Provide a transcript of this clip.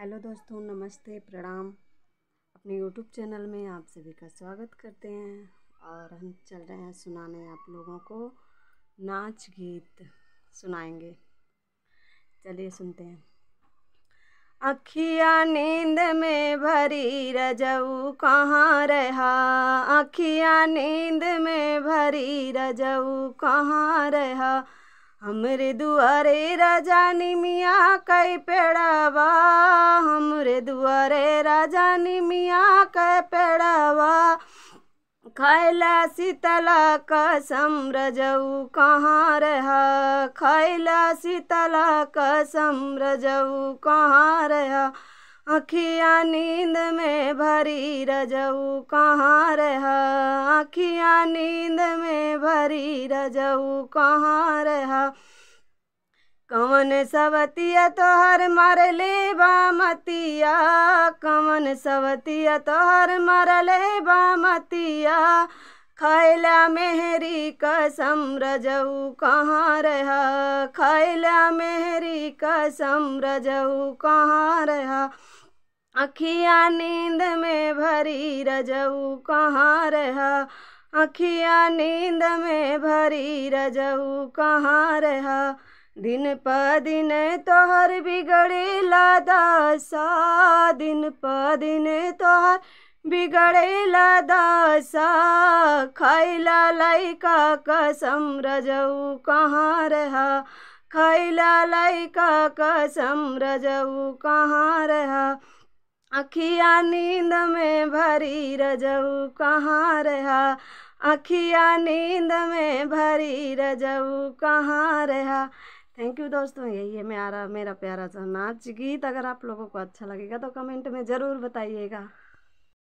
hello दोस्तों नमस्ते प्रणाम अपने यूट्यूब चैनल में आप सभी का स्वागत करते हैं और हम चल रहे हैं सुनाने आप लोगों को नाच गीत सुनाएंगे चलिए सुनते हैं अखिया नींद में भरी रजऊ कहाँ रहा अखिया नींद में भरी रजऊ कहाँ रहा हमरे दुआरे राजा निमिया कै पेड़वा हमरे दुआरे राजा निमिया कै पेड़वा खैला शीतला कसम रजऊ कहाँ रह खैला शीतला कसम रजऊ कहाँ रह अखिया नींद में भरी रजऊ कहाँ रह आखिया नींद में भरी रजऊ कहाँ रहा कवन सवतिया तोहर मरले बामतिया कवन सवतिया तोहर मरले बामतिया खैला मेहरी कसम रजऊ कहाँ रहा खैला मेहरी कसम रजऊ कहाँ रहा अखिया नींद में भरी रजऊ कहाँ रह अखिया नींद में भरी रजऊ कहाँ रह दिन प दिन तोहर बिगड़ेला लदसा दिन प दिन तोहर बिगड़ेला लदसा खैला लैका कसम रजऊ कहाँ रह खैला लैका कसम रजऊ कहाँ रहा अखिया नींद में भरी रजऊ कहाँ रहा अखिया नींद में भरी रजऊ कहाँ रहा थैंक यू दोस्तों यही है मेरा मेरा प्यारा सा नाच गीत अगर आप लोगों को अच्छा लगेगा तो कमेंट में ज़रूर बताइएगा